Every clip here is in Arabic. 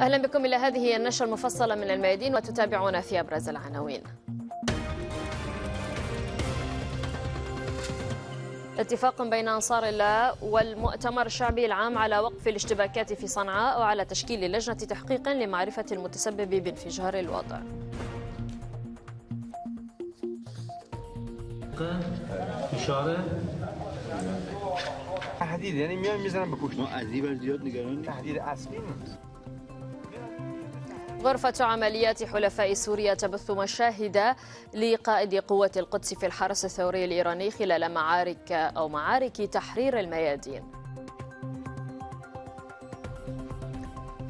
أهلا بكم إلى هذه النشرة المفصلة من الميادين وتتابعونا في أبرز العناوين اتفاق بين أنصار الله والمؤتمر الشعبي العام على وقف الاشتباكات في صنعاء وعلى تشكيل لجنة تحقيق لمعرفة المتسبب بانفجار الوضع إشارة يعني ميزان میزنم ما غرفة عمليات حلفاء سوريا تبث مشاهد لقائد قوة القدس في الحرس الثوري الإيراني خلال معارك أو معارك تحرير الميادين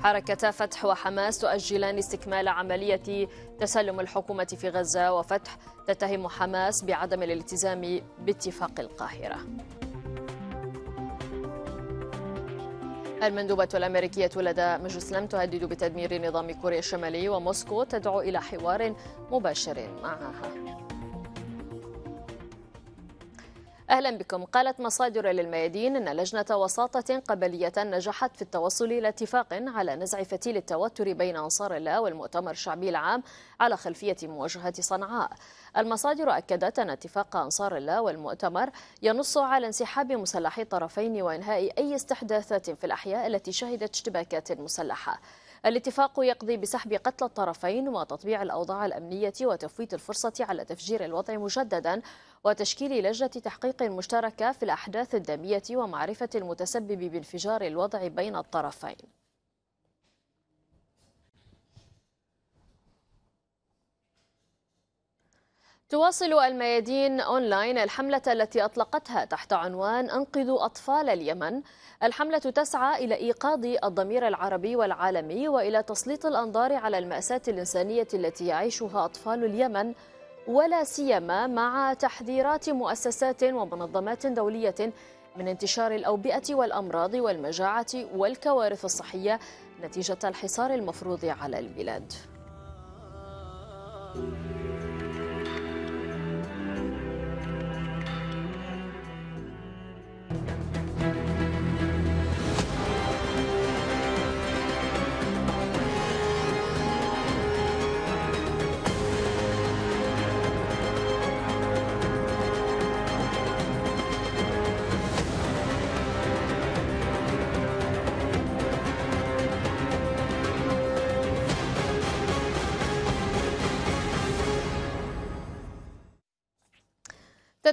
حركتا فتح وحماس تؤجلان استكمال عملية تسلم الحكومة في غزة وفتح تتهم حماس بعدم الالتزام باتفاق القاهرة المندوبة الأمريكية لدى مجلس لم تهدد بتدمير نظام كوريا الشمالي وموسكو تدعو إلى حوار مباشر معها أهلا بكم قالت مصادر للميادين أن لجنة وساطة قبلية نجحت في التوصل إلى اتفاق على نزع فتيل التوتر بين أنصار الله والمؤتمر الشعبي العام على خلفية مواجهة صنعاء المصادر أكدت أن اتفاق أنصار الله والمؤتمر ينص على انسحاب مسلحي الطرفين وإنهاء أي استحداثات في الأحياء التي شهدت اشتباكات مسلحة الاتفاق يقضي بسحب قتل الطرفين وتطبيع الأوضاع الأمنية وتفويت الفرصة على تفجير الوضع مجددا وتشكيل لجنة تحقيق مشتركة في الأحداث الدامية ومعرفة المتسبب بانفجار الوضع بين الطرفين تواصل الميادين أونلاين الحملة التي أطلقتها تحت عنوان أنقذوا أطفال اليمن الحملة تسعى إلى إيقاظ الضمير العربي والعالمي وإلى تسليط الأنظار على المأساة الإنسانية التي يعيشها أطفال اليمن ولا سيما مع تحذيرات مؤسسات ومنظمات دولية من انتشار الأوبئة والأمراض والمجاعة والكوارث الصحية نتيجة الحصار المفروض على البلاد.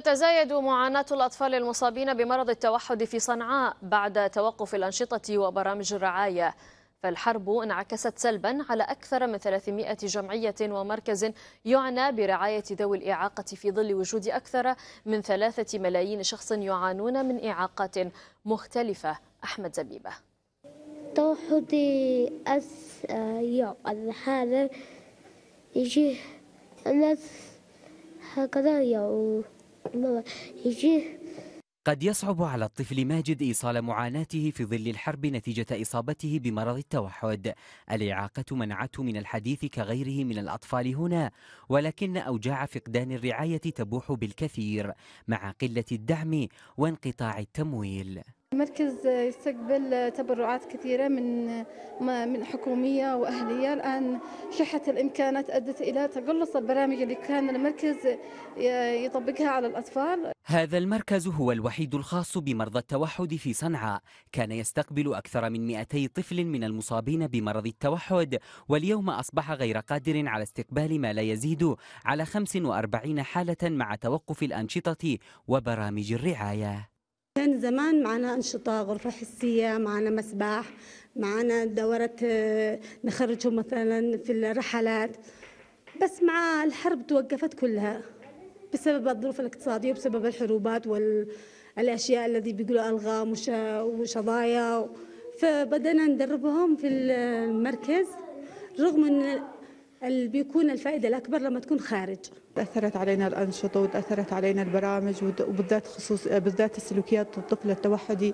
تتزايد معاناة الأطفال المصابين بمرض التوحد في صنعاء بعد توقف الأنشطة وبرامج الرعاية فالحرب انعكست سلبا على أكثر من 300 جمعية ومركز يعنى برعاية ذوي الإعاقة في ظل وجود أكثر من ثلاثة ملايين شخص يعانون من إعاقات مختلفة أحمد زبيبة توحدي أس يعقل هذا الناس هكذا يعوه قد يصعب على الطفل ماجد إيصال معاناته في ظل الحرب نتيجة إصابته بمرض التوحد الإعاقة منعته من الحديث كغيره من الأطفال هنا ولكن أوجاع فقدان الرعاية تبوح بالكثير مع قلة الدعم وانقطاع التمويل المركز يستقبل تبرعات كثيرة من من حكومية وأهلية الآن شحة الإمكانات أدت إلى تقلص البرامج اللي كان المركز يطبقها على الأطفال هذا المركز هو الوحيد الخاص بمرضى التوحد في صنعاء كان يستقبل أكثر من 200 طفل من المصابين بمرض التوحد واليوم أصبح غير قادر على استقبال ما لا يزيد على 45 حالة مع توقف الأنشطة وبرامج الرعاية كان زمان معنا أنشطة غرفة حسية معنا مسبح معنا دورة آه، نخرجهم مثلا في الرحلات بس مع الحرب توقفت كلها بسبب الظروف الاقتصادية وبسبب الحروبات والأشياء الذي بيقولوا ألغام وشظايا فبدأنا ندربهم في المركز رغم أن بيكون الفائدة الأكبر لما تكون خارج تأثرت علينا الأنشطة وتأثرت علينا البرامج وبالذات خصوص بالذات السلوكيات الطفل التوحدي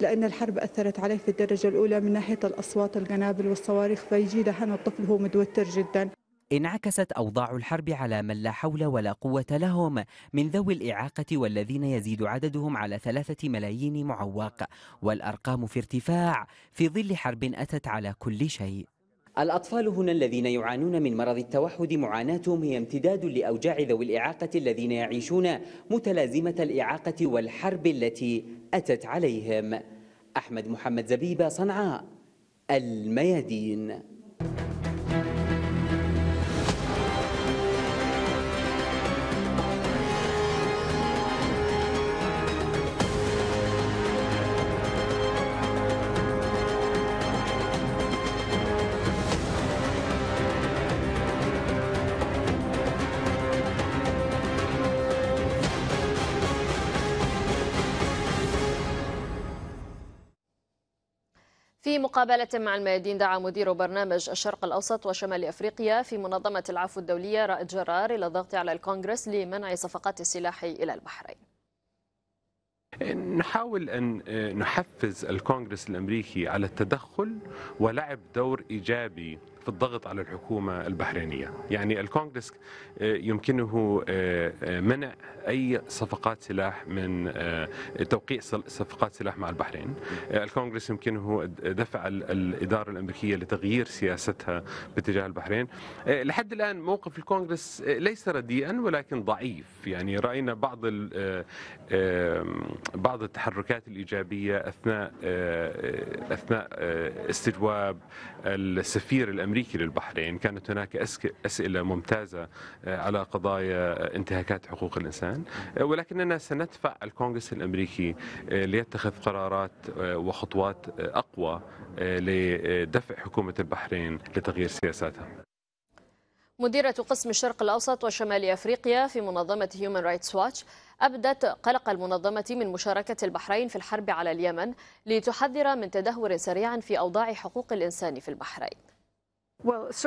لأن الحرب أثرت عليه في الدرجة الأولى من ناحية الأصوات القنابل والصواريخ فيجي لهنا الطفل هو متوتر جدا انعكست أوضاع الحرب على من لا حول ولا قوة لهم من ذوي الإعاقة والذين يزيد عددهم على ثلاثة ملايين معوق والأرقام في ارتفاع في ظل حرب أتت على كل شيء الأطفال هنا الذين يعانون من مرض التوحد معاناتهم هي امتداد لأوجاع ذوي الإعاقة الذين يعيشون متلازمة الإعاقة والحرب التي أتت عليهم أحمد محمد زبيبة صنعاء الميادين في مقابلة مع الميادين دعا مدير برنامج الشرق الأوسط وشمال أفريقيا في منظمة العفو الدولية رائد جرار إلى الضغط على الكونغرس لمنع صفقات السلاح إلى البحرين نحاول أن آه، نحفز الكونغرس الأمريكي على التدخل ولعب دور إيجابي في الضغط على الحكومة البحرينية يعني الكونغرس آه، يمكنه آه، آه، منع أي صفقات سلاح من توقيع صفقات سلاح مع البحرين الكونغرس يمكنه دفع الإدارة الأمريكية لتغيير سياستها باتجاه البحرين لحد الآن موقف الكونغرس ليس رديئا ولكن ضعيف يعني رأينا بعض بعض التحركات الإيجابية أثناء أثناء استجواب السفير الأمريكي الامريكي للبحرين كانت هناك اسئله ممتازه آه، على قضايا آه، انتهاكات حقوق الانسان آه، ولكننا سندفع الكونغرس الامريكي ليتخذ قرارات وخطوات اقوى لدفع حكومه البحرين لتغيير سياساتها مديرة قسم الشرق الأوسط وشمال أفريقيا في منظمة هيومن رايتس واتش أبدت قلق المنظمة من مشاركة البحرين في الحرب على اليمن لتحذر من تدهور سريع في أوضاع حقوق الإنسان في البحرين Uh,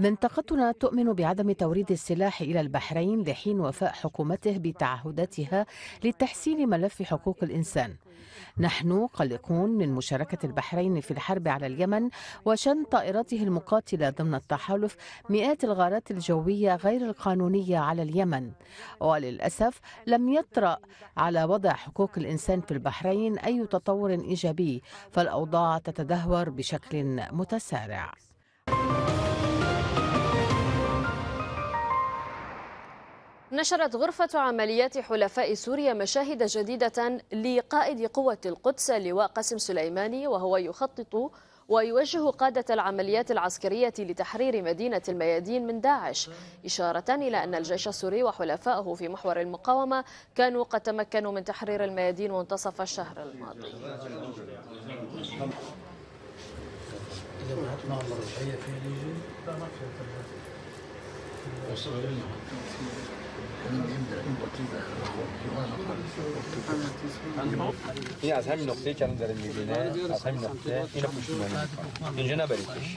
منطقتنا تؤمن بعدم توريد السلاح إلى البحرين لحين وفاء حكومته بتعهداتها لتحسين ملف حقوق الإنسان نحن قلقون من مشاركة البحرين في الحرب على اليمن وشن طائراته المقاتلة ضمن التحالف مئات الغارات الجوية غير القانونية على اليمن وللأسف لم يطرأ على وضع حقوق الإنسان في البحرين أي تطور إيجابي فالأوضاع تتدهور بشكل متسارع نشرت غرفة عمليات حلفاء سوريا مشاهد جديدة لقائد قوة القدس اللواء قاسم سليماني وهو يخطط ويوجه قادة العمليات العسكرية لتحرير مدينة الميادين من داعش إشارة إلى أن الجيش السوري وحلفائه في محور المقاومة كانوا قد تمكنوا من تحرير الميادين منتصف الشهر الماضي این از همین نقطه که الان داره میبینه از همین نقطه این رو اینو پشتیبانی اینجا نبرید نبریدش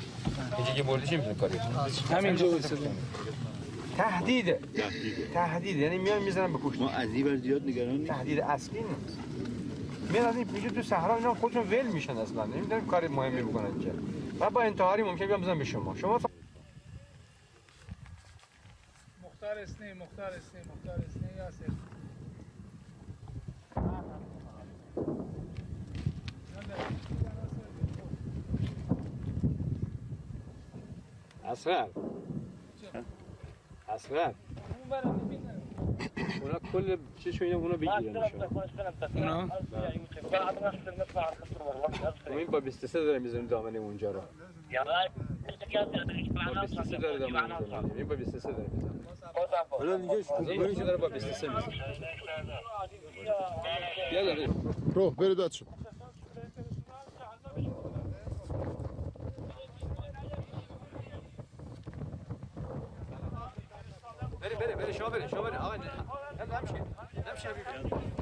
اینجا که بردش نمیتونه کاری همینجا تهدیده تهدید یعنی میان میزنن به پشت ما از این بر زیاد نگران تهدید اصلی نیست میان از این پیش تو صحرا اینا خودشون ول میشن اصلا نمیدونم کاری مهمی بکنن اینجا من با انتحاری ممکن بیام بزنم به شما شما اسنی مختار اسنی مختار اسنی یاسر اسرار اسرار اونا كل شيء اونا بيجي اونا بعد بله. ما نطلع على با 23 داره بيستسدر من اونجا رو یعنی Рох, передача. Бери, бери, бери, شو بری، شو بری، آقا، نمیشه، نمیشه بیبی.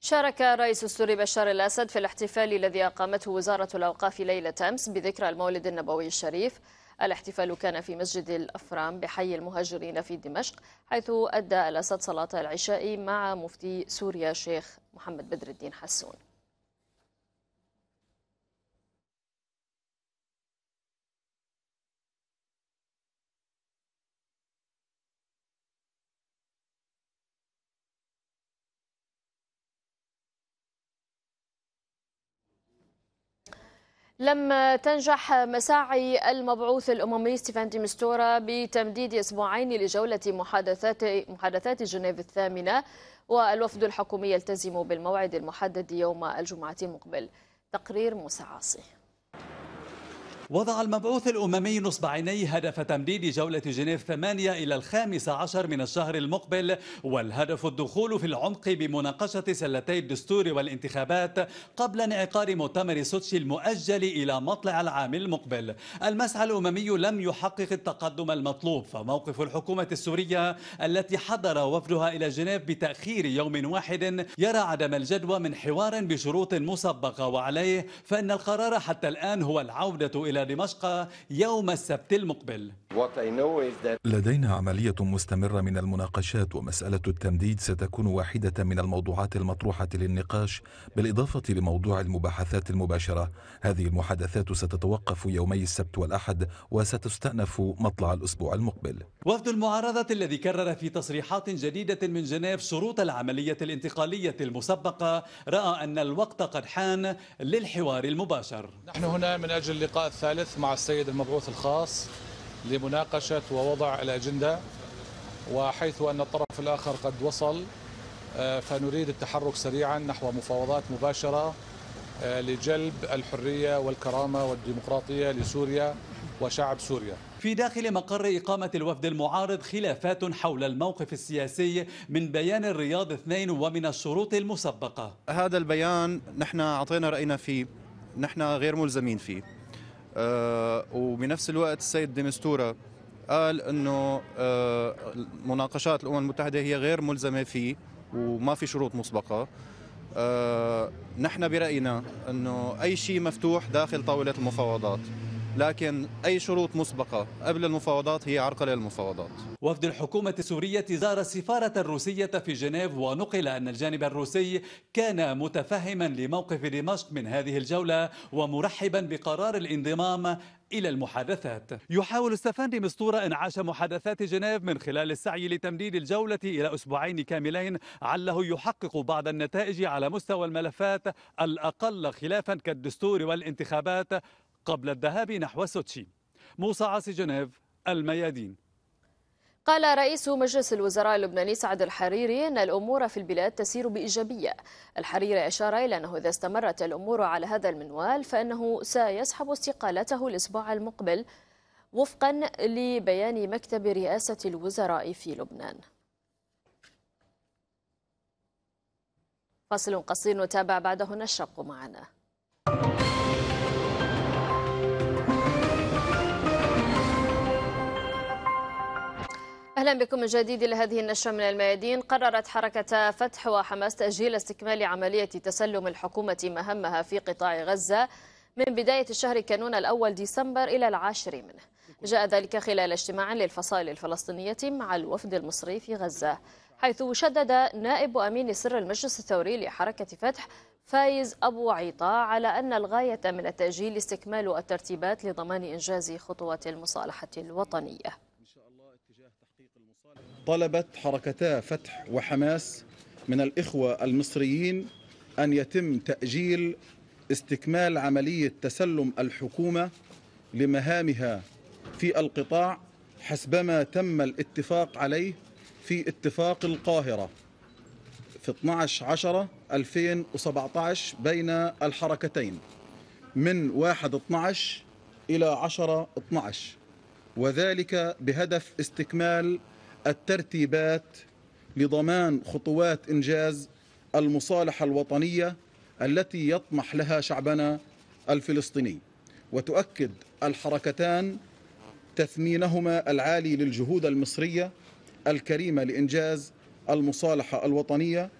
شارك الرئيس السوري بشار الأسد في الاحتفال الذي أقامته وزارة الأوقاف ليلة أمس بذكرى المولد النبوي الشريف الاحتفال كان في مسجد الأفرام بحي المهاجرين في دمشق حيث أدى الأسد صلاة العشاء مع مفتي سوريا الشيخ محمد بدر الدين حسون لم تنجح مساعي المبعوث الأممي ستيفان ديمستورا بتمديد أسبوعين لجولة محادثات محادثات جنيف الثامنة والوفد الحكومي يلتزم بالموعد المحدد يوم الجمعة المقبل تقرير موسى عاصي وضع المبعوث الأممي نصب عينيه هدف تمديد جولة جنيف 8 إلى الخامس عشر من الشهر المقبل والهدف الدخول في العمق بمناقشة سلتي الدستور والانتخابات قبل انعقاد مؤتمر سوتشي المؤجل إلى مطلع العام المقبل المسعى الأممي لم يحقق التقدم المطلوب فموقف الحكومة السورية التي حضر وفدها إلى جنيف بتأخير يوم واحد يرى عدم الجدوى من حوار بشروط مسبقة وعليه فإن القرار حتى الآن هو العودة إلى دمشق يوم السبت المقبل لدينا عملية مستمرة من المناقشات ومسألة التمديد ستكون واحدة من الموضوعات المطروحة للنقاش بالإضافة لموضوع المباحثات المباشرة هذه المحادثات ستتوقف يومي السبت والأحد وستستأنف مطلع الأسبوع المقبل وفد المعارضة الذي كرر في تصريحات جديدة من جنيف شروط العملية الانتقالية المسبقة رأى أن الوقت قد حان للحوار المباشر نحن هنا من أجل اللقاء الثاني الثالث مع السيد المبعوث الخاص لمناقشة ووضع الأجندة وحيث أن الطرف الآخر قد وصل آه، فنريد التحرك سريعا نحو مفاوضات مباشرة آه، لجلب الحرية والكرامة والديمقراطية لسوريا وشعب سوريا في داخل مقر إقامة الوفد المعارض خلافات حول الموقف السياسي من بيان الرياض اثنين ومن الشروط المسبقة هذا البيان نحن أعطينا رأينا فيه نحن غير ملزمين فيه آه، وبنفس الوقت السيد ديمستورا قال انه آه، مناقشات الامم المتحده هي غير ملزمه فيه وما في شروط مسبقه آه، نحن براينا انه اي شيء مفتوح داخل طاوله المفاوضات لكن أي شروط مسبقة قبل المفاوضات هي عرقلة المفاوضات وفد الحكومة السورية زار السفارة الروسية في جنيف ونقل أن الجانب الروسي كان متفهما لموقف دمشق من هذه الجولة ومرحبا بقرار الانضمام إلى المحادثات يحاول السفاندي دي مستورة إنعاش محادثات جنيف من خلال السعي لتمديد الجولة إلى أسبوعين كاملين عله يحقق بعض النتائج على مستوى الملفات الأقل خلافا كالدستور والانتخابات قبل الذهاب نحو سوتشي موسى عاصي جنيف الميادين قال رئيس مجلس الوزراء اللبناني سعد الحريري أن الأمور في البلاد تسير بإيجابية الحريري أشار إلى أنه إذا استمرت الأمور على هذا المنوال فإنه سيسحب استقالته الأسبوع المقبل وفقا لبيان مكتب رئاسة الوزراء في لبنان فصل قصير نتابع بعده الشق معنا أهلا بكم من جديد إلى هذه النشرة من الميادين قررت حركة فتح وحماس تأجيل استكمال عملية تسلم الحكومة مهمها في قطاع غزة من بداية الشهر كانون الأول ديسمبر إلى العاشر منه جاء ذلك خلال اجتماع للفصائل الفلسطينية مع الوفد المصري في غزة حيث شدد نائب أمين سر المجلس الثوري لحركة فتح فايز أبو عيطة على أن الغاية من التأجيل استكمال الترتيبات لضمان إنجاز خطوات المصالحة الوطنية طلبت حركتا فتح وحماس من الإخوة المصريين أن يتم تأجيل استكمال عملية تسلم الحكومة لمهامها في القطاع حسبما تم الاتفاق عليه في اتفاق القاهرة في 12 10 2017 بين الحركتين من 1 12 إلى 10 12 وذلك بهدف استكمال الترتيبات لضمان خطوات إنجاز المصالحة الوطنية التي يطمح لها شعبنا الفلسطيني وتؤكد الحركتان تثمينهما العالي للجهود المصرية الكريمة لإنجاز المصالحة الوطنية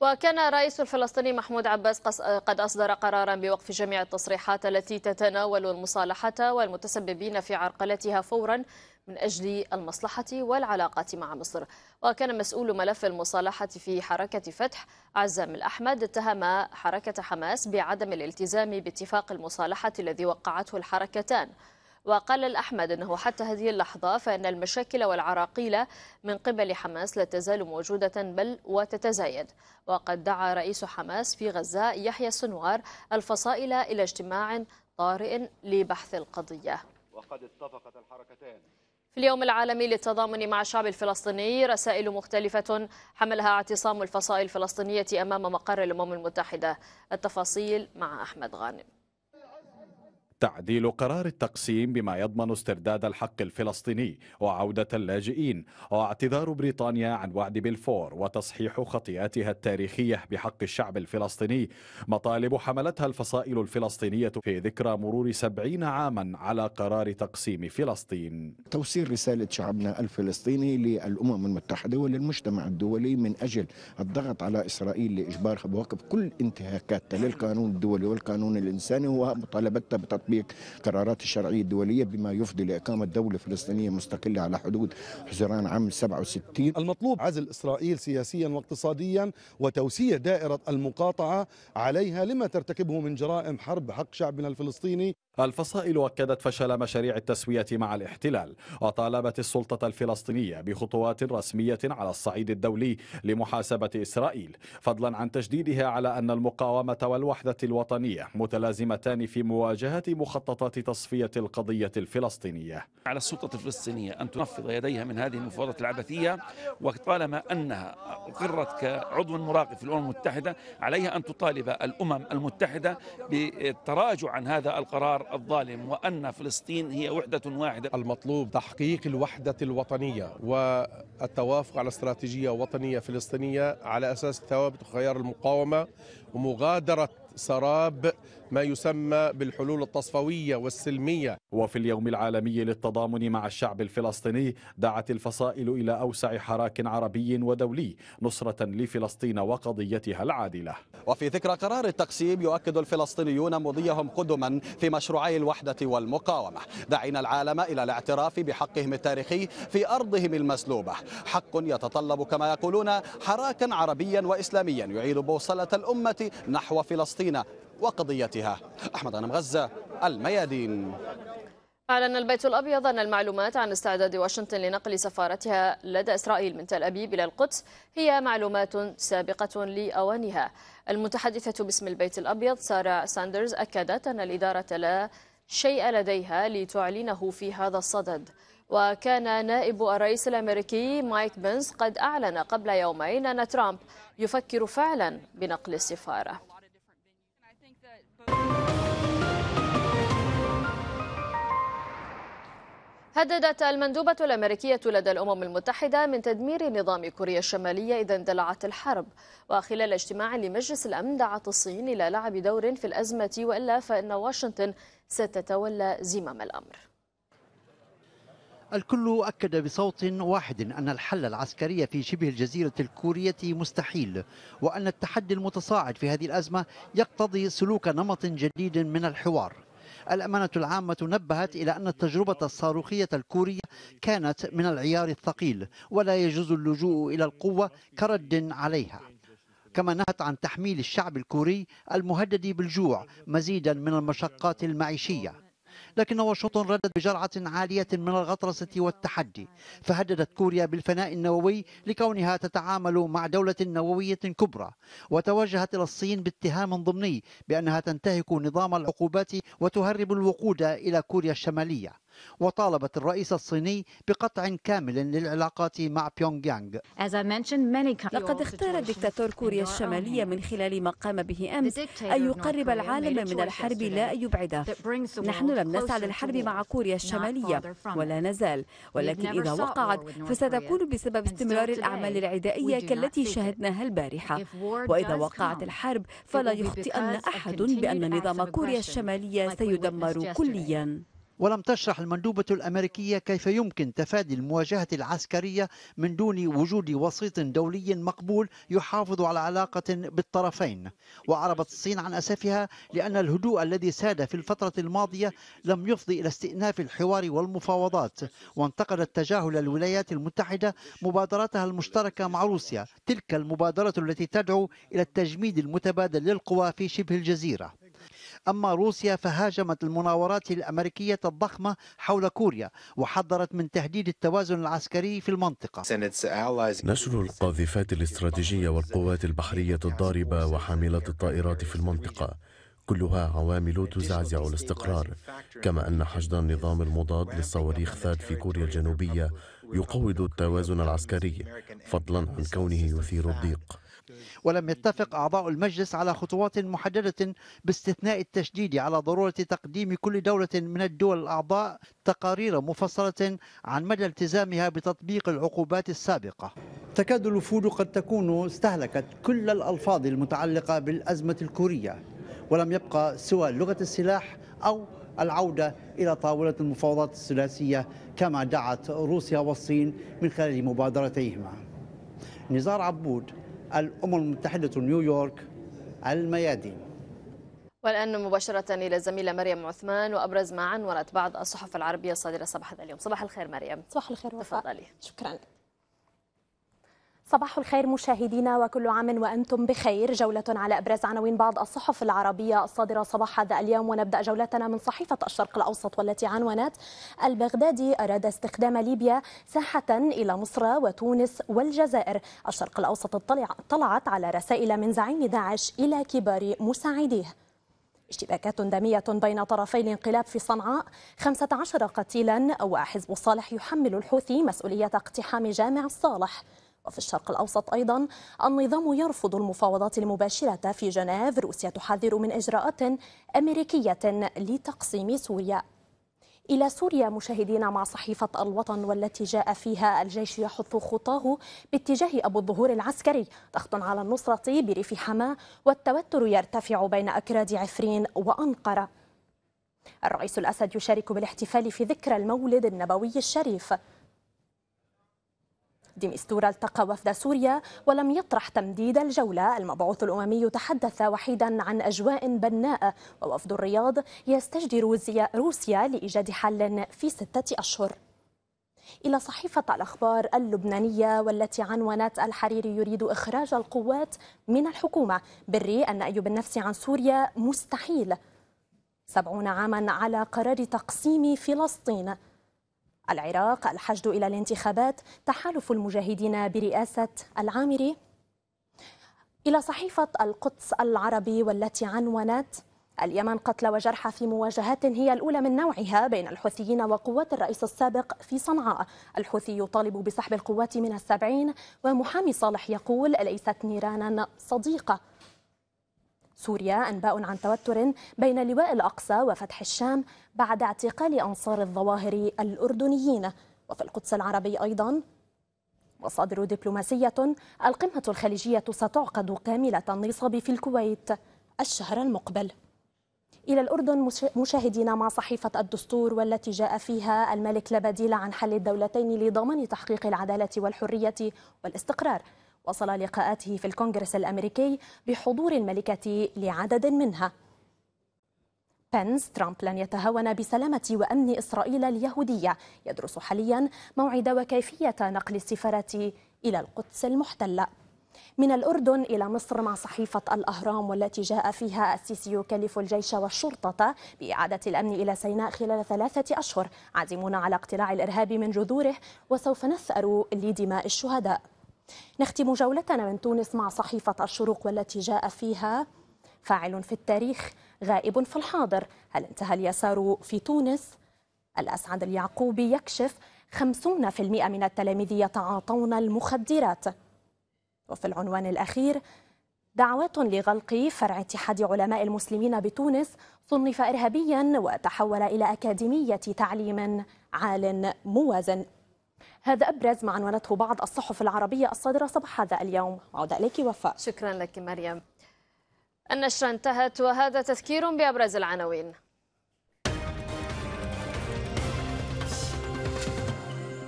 وكان الرئيس الفلسطيني محمود عباس قد أصدر قرارا بوقف جميع التصريحات التي تتناول المصالحة والمتسببين في عرقلتها فورا من أجل المصلحة والعلاقة مع مصر وكان مسؤول ملف المصالحة في حركة فتح عزام الأحمد اتهم حركة حماس بعدم الالتزام باتفاق المصالحة الذي وقعته الحركتان وقال الأحمد أنه حتى هذه اللحظة فإن المشاكل والعراقيل من قبل حماس لا تزال موجودة بل وتتزايد وقد دعا رئيس حماس في غزة يحيى السنوار الفصائل إلى اجتماع طارئ لبحث القضية وقد اتفقت الحركتان في اليوم العالمي للتضامن مع الشعب الفلسطيني رسائل مختلفة حملها اعتصام الفصائل الفلسطينية أمام مقر الأمم المتحدة التفاصيل مع أحمد غانم تعديل قرار التقسيم بما يضمن استرداد الحق الفلسطيني وعودة اللاجئين واعتذار بريطانيا عن وعد بلفور وتصحيح خطياتها التاريخية بحق الشعب الفلسطيني مطالب حملتها الفصائل الفلسطينية في ذكرى مرور سبعين عاما على قرار تقسيم فلسطين توصيل رسالة شعبنا الفلسطيني للأمم المتحدة وللمجتمع الدولي من أجل الضغط على إسرائيل لإجبارها بوقف كل انتهاكاتها للقانون الدولي والقانون الإنساني ومطالبتها بتطبيق تطبيق قرارات الشرعية الدولية بما يفضي لإقامة دولة فلسطينية مستقلة على حدود حزيران عام 67 المطلوب عزل إسرائيل سياسيا واقتصاديا وتوسيع دائرة المقاطعة عليها لما ترتكبه من جرائم حرب حق شعبنا الفلسطيني الفصائل أكدت فشل مشاريع التسوية مع الاحتلال وطالبت السلطة الفلسطينية بخطوات رسمية على الصعيد الدولي لمحاسبة إسرائيل فضلا عن تشديدها على أن المقاومة والوحدة الوطنية متلازمتان في مواجهة مخططات تصفية القضية الفلسطينية على السلطة الفلسطينية أن تنفض يديها من هذه المفاوضات العبثية وطالما أنها أقرت كعضو مراقب في الأمم المتحدة عليها أن تطالب الأمم المتحدة بالتراجع عن هذا القرار الظالم وأن فلسطين هي وحدة واحدة المطلوب تحقيق الوحدة الوطنية والتوافق على استراتيجية وطنية فلسطينية على أساس ثوابت خيار المقاومة ومغادرة سراب ما يسمى بالحلول التصفوية والسلمية وفي اليوم العالمي للتضامن مع الشعب الفلسطيني دعت الفصائل إلى أوسع حراك عربي ودولي نصرة لفلسطين وقضيتها العادلة وفي ذكرى قرار التقسيم يؤكد الفلسطينيون مضيهم قدما في مشروعي الوحدة والمقاومة داعين العالم إلى الاعتراف بحقهم التاريخي في أرضهم المسلوبة حق يتطلب كما يقولون حراكا عربيا وإسلاميا يعيد بوصلة الأمة نحو فلسطين وقضيتها أحمد غنم غزة الميادين أعلن البيت الأبيض أن المعلومات عن استعداد واشنطن لنقل سفارتها لدى إسرائيل من تل أبيب إلى القدس هي معلومات سابقة لأوانها المتحدثة باسم البيت الأبيض سارة ساندرز أكدت أن الإدارة لا شيء لديها لتعلنه في هذا الصدد وكان نائب الرئيس الأمريكي مايك بنس قد أعلن قبل يومين أن ترامب يفكر فعلا بنقل السفارة هددت المندوبة الأمريكية لدى الأمم المتحدة من تدمير نظام كوريا الشمالية إذا اندلعت الحرب وخلال اجتماع لمجلس الأمن دعت الصين إلى لعب دور في الأزمة وإلا فإن واشنطن ستتولى زمام الأمر الكل أكد بصوت واحد أن الحل العسكري في شبه الجزيرة الكورية مستحيل وأن التحدي المتصاعد في هذه الأزمة يقتضي سلوك نمط جديد من الحوار الأمانة العامة نبهت إلى أن التجربة الصاروخية الكورية كانت من العيار الثقيل ولا يجوز اللجوء إلى القوة كرد عليها كما نهت عن تحميل الشعب الكوري المهدد بالجوع مزيدا من المشقات المعيشيه لكن واشنطن ردت بجرعة عالية من الغطرسة والتحدي فهددت كوريا بالفناء النووي لكونها تتعامل مع دولة نووية كبرى وتوجهت إلى الصين باتهام ضمني بأنها تنتهك نظام العقوبات وتهرب الوقود إلى كوريا الشمالية وطالبت الرئيس الصيني بقطع كامل للعلاقات مع بيونغ يانغ لقد اختار دكتاتور كوريا الشمالية من خلال ما قام به أمس أن يقرب العالم من الحرب لا أن يبعده نحن لم نسعى للحرب مع كوريا الشمالية ولا نزال ولكن إذا وقعت فستكون بسبب استمرار الأعمال العدائية كالتي شاهدناها البارحة وإذا وقعت الحرب فلا يخطئن أحد بأن نظام كوريا الشمالية سيدمر كليا ولم تشرح المندوبة الأمريكية كيف يمكن تفادي المواجهة العسكرية من دون وجود وسيط دولي مقبول يحافظ على علاقة بالطرفين وعربت الصين عن أسفها لأن الهدوء الذي ساد في الفترة الماضية لم يفضي إلى استئناف الحوار والمفاوضات وانتقدت تجاهل الولايات المتحدة مبادرتها المشتركة مع روسيا تلك المبادرة التي تدعو إلى التجميد المتبادل للقوى في شبه الجزيرة أما روسيا فهاجمت المناورات الأمريكية الضخمة حول كوريا وحذرت من تهديد التوازن العسكري في المنطقة نشر القاذفات الاستراتيجية والقوات البحرية الضاربة وحاملات الطائرات في المنطقة كلها عوامل تزعزع الاستقرار كما أن حشد النظام المضاد للصواريخ ثاد في كوريا الجنوبية يقوض التوازن العسكري فضلا عن كونه يثير الضيق ولم يتفق أعضاء المجلس على خطوات محددة باستثناء التشديد على ضرورة تقديم كل دولة من الدول الأعضاء تقارير مفصلة عن مدى التزامها بتطبيق العقوبات السابقة تكاد الوفود قد تكون استهلكت كل الألفاظ المتعلقة بالأزمة الكورية ولم يبقى سوى لغة السلاح أو العودة إلى طاولة المفاوضات الثلاثية كما دعت روسيا والصين من خلال مبادرتيهما نزار عبود الأمم المتحدة نيويورك الميادين والآن مباشرة إلى الزميلة مريم عثمان وأبرز ما عنورت بعض الصحف العربية الصادرة صباح هذا اليوم صباح الخير مريم صباح الخير وفاء تفضلي شكرا صباح الخير مشاهدينا وكل عام وانتم بخير جوله على ابرز عناوين بعض الصحف العربيه الصادره صباح هذا اليوم ونبدا جولتنا من صحيفه الشرق الاوسط والتي عنونت البغدادي اراد استخدام ليبيا ساحه الى مصر وتونس والجزائر الشرق الاوسط اطلعت طلعت على رسائل من زعيم داعش الى كبار مساعديه اشتباكات دمية بين طرفي الانقلاب في صنعاء 15 قتيلا وحزب صالح يحمل الحوثي مسؤولية اقتحام جامع الصالح وفي الشرق الأوسط أيضا النظام يرفض المفاوضات المباشرة في جنيف روسيا تحذر من إجراءات أمريكية لتقسيم سوريا إلى سوريا مشاهدينا مع صحيفة الوطن والتي جاء فيها الجيش يحث خطاه باتجاه أبو الظهور العسكري ضغط على النصرة بريف حما والتوتر يرتفع بين أكراد عفرين وأنقرة الرئيس الأسد يشارك بالاحتفال في ذكرى المولد النبوي الشريف ديمستورا التقى وفد سوريا ولم يطرح تمديد الجولة المبعوث الأممي تحدث وحيدا عن أجواء بناء ووفد الرياض يستجدر روسيا لإيجاد حل في ستة أشهر إلى صحيفة الأخبار اللبنانية والتي عنونت الحريري يريد إخراج القوات من الحكومة بري أيوب النفس عن سوريا مستحيل سبعون عاما على قرار تقسيم فلسطين العراق الحشد إلى الانتخابات تحالف المجاهدين برئاسة العامري إلى صحيفة القدس العربي والتي عنونت اليمن قتل وجرحى في مواجهات هي الأولى من نوعها بين الحوثيين وقوات الرئيس السابق في صنعاء الحوثي يطالب بسحب القوات من السبعين ومحامي صالح يقول ليست نيرانا صديقة سوريا أنباء عن توتر بين لواء الأقصى وفتح الشام بعد اعتقال أنصار الظواهر الأردنيين وفي القدس العربي أيضا مصادر دبلوماسية القمة الخليجية ستعقد كاملة النصاب في الكويت الشهر المقبل إلى الأردن مشاهدينا مع صحيفة الدستور والتي جاء فيها الملك لا بديل عن حل الدولتين لضمان تحقيق العدالة والحرية والاستقرار وصل لقاءاته في الكونغرس الأمريكي بحضور الملكة لعدد منها بنس ترامب لن يتهاون بسلامة وأمن إسرائيل اليهودية يدرس حاليا موعد وكيفية نقل السفارة إلى القدس المحتلة من الأردن إلى مصر مع صحيفة الأهرام والتي جاء فيها السيسي يكلف الجيش والشرطة بإعادة الأمن إلى سيناء خلال ثلاثة أشهر عازمون على اقتلاع الإرهاب من جذوره وسوف نثأر لدماء الشهداء نختم جولتنا من تونس مع صحيفة الشروق والتي جاء فيها فاعل في التاريخ غائب في الحاضر هل انتهى اليسار في تونس؟ الأسعد اليعقوبي يكشف 50% من التلاميذ يتعاطون المخدرات وفي العنوان الأخير دعوات لغلق فرع اتحاد علماء المسلمين بتونس صنف إرهابيا وتحول إلى أكاديمية تعليم عال موازن هذا أبرز ما عنونته بعض الصحف العربية الصادرة صباح هذا اليوم عودة إليك وفاء شكرا لك مريم النشرة انتهت وهذا تذكير بأبرز العناوين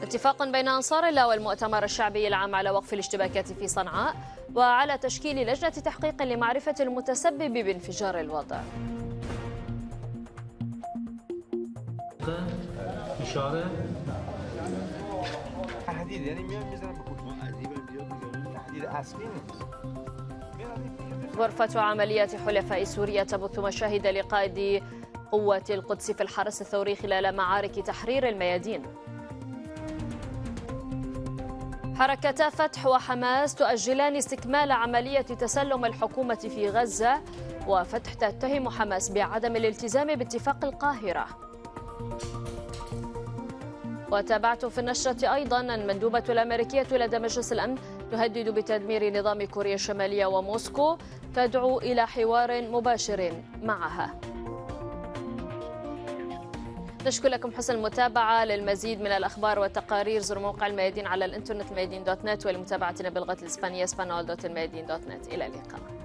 اتفاق بين أنصار الله والمؤتمر الشعبي العام على وقف الاشتباكات في صنعاء وعلى تشكيل لجنة تحقيق لمعرفة المتسبب بانفجار الوضع إشارة تحديد يعني ما مزرعة تحديد آه، غرفة عمليات حلفاء سوريا تبث مشاهد لقائد قوات القدس في الحرس الثوري خلال معارك تحرير الميادين حركتا فتح وحماس تؤجلان استكمال عملية تسلم الحكومة في غزة وفتح تتهم حماس بعدم الالتزام باتفاق القاهرة وتابعت في النشرة أيضا المندوبة الأمريكية لدى مجلس الأمن تهدد بتدمير نظام كوريا الشمالية وموسكو تدعو إلى حوار مباشر معها نشكر لكم حسن المتابعة للمزيد من الأخبار والتقارير زوروا موقع الميادين على الإنترنت ميادين دوت نت ولمتابعتنا بلغة الإسبانية سبانول دوت الميادين دوت نت إلى اللقاء